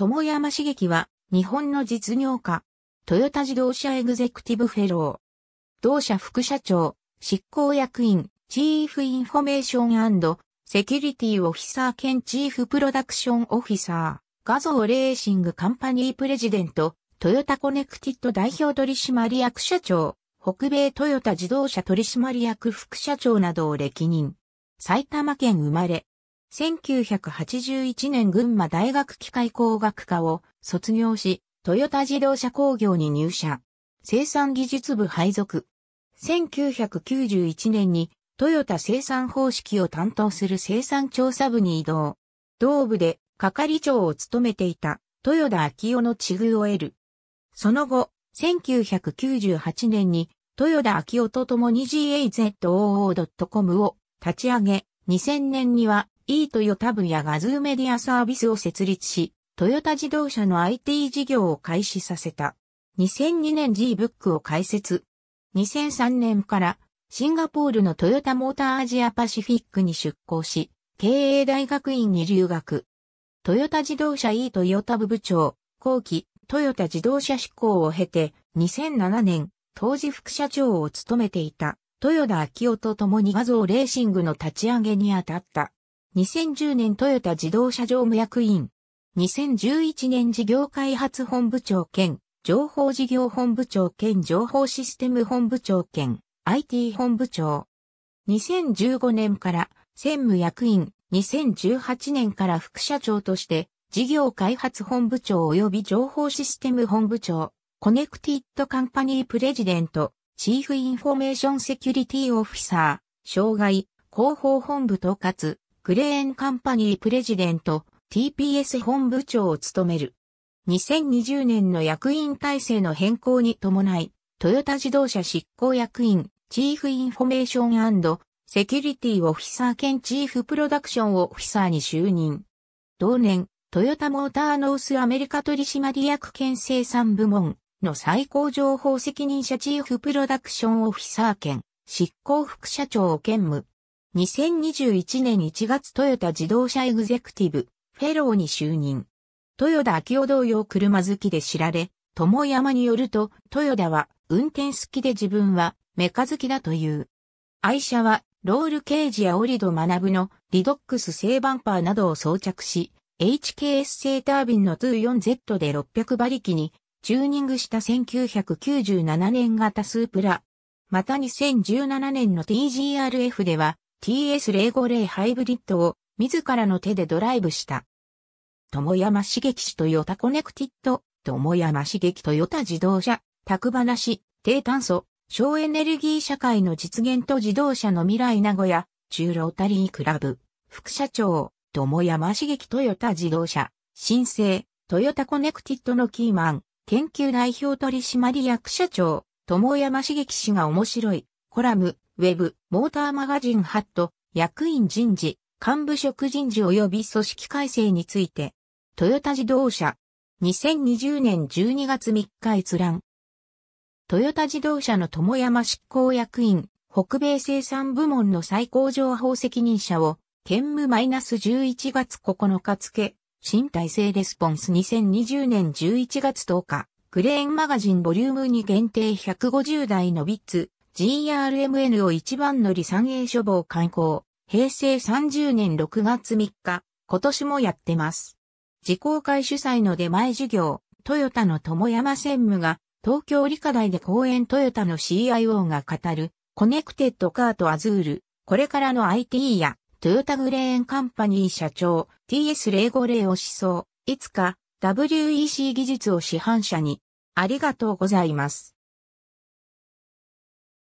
友山茂樹は、日本の実業家、トヨタ自動車エグゼクティブフェロー、同社副社長、執行役員、チーフインフォメーションセキュリティオフィサー兼チーフプロダクションオフィサー、画像レーシングカンパニープレジデント、トヨタコネクティッド代表取締役社長、北米トヨタ自動車取締役副社長などを歴任。埼玉県生まれ、1981年群馬大学機械工学科を卒業し、トヨタ自動車工業に入社。生産技術部配属。1991年にトヨタ生産方式を担当する生産調査部に移動。同部で係長を務めていた豊田昭夫の地遇を得る。その後、1998年に豊田昭夫と共に GAZOO.com を立ち上げ、2000年にはイートヨタ部やガズーメディアサービスを設立し、トヨタ自動車の IT 事業を開始させた。2002年 G-Book を開設。2003年からシンガポールのトヨタモーターアジアパシフィックに出向し、経営大学院に留学。トヨタ自動車 E トヨタ部部長、後期、トヨタ自動車志向を経て、2007年、当時副社長を務めていた、豊田昭夫と共に画像レーシングの立ち上げに当たった。2010年トヨタ自動車常務役員。2011年事業開発本部長兼、情報事業本部長兼情報システム本部長兼、IT 本部長。2015年から専務役員、2018年から副社長として、事業開発本部長及び情報システム本部長、コネクティッドカンパニープレジデント、チーフインフォメーションセキュリティオフィサー、障害、広報本部統括、クレーンカンパニープレジデント TPS 本部長を務める。2020年の役員体制の変更に伴い、トヨタ自動車執行役員、チーフインフォメーションセキュリティオフィサー兼チーフプロダクションオフィサーに就任。同年、トヨタモーターノースアメリカ取締役兼生産部門の最高情報責任者チーフプロダクションオフィサー兼執行副社長を兼務。2021年1月トヨタ自動車エグゼクティブ、フェローに就任。豊田昭夫同様車好きで知られ、友山によると、豊田は運転好きで自分はメカ好きだという。愛車はロールケージやオリド学のリドックス製バンパーなどを装着し、HKS 製タービンの 24Z で600馬力にチューニングした1997年型スープラ。また2017年の TGRF では TS050 ハイブリッドを自らの手でドライブした。友山茂樹氏トヨタコネクティッド、友山茂樹トヨタ自動車、宅話、低炭素、省エネルギー社会の実現と自動車の未来名古屋、中ロータリークラブ、副社長、友山茂樹トヨタ自動車、新生、トヨタコネクティッドのキーマン、研究代表取締役社長、友山茂樹氏が面白い、コラム、ウェブ、モーターマガジンハット、役員人事、幹部職人事及び組織改正について、トヨタ自動車、2020年12月3日閲覧。トヨタ自動車の友山執行役員、北米生産部門の最高情報責任者を、兼務マイナス11月9日付、新体制レスポンス2020年11月10日、クレーンマガジンボリューム2限定150台のビッツ、GRMN を一番乗り三栄書房開校、平成30年6月3日、今年もやってます。自公開主催の出前授業、トヨタの友山専務が、東京理科大で講演トヨタの CIO が語る、コネクテッドカートアズール、これからの IT や、トヨタグレーンカンパニー社長、TS050 を思想、いつか、WEC 技術を市販車に、ありがとうございます。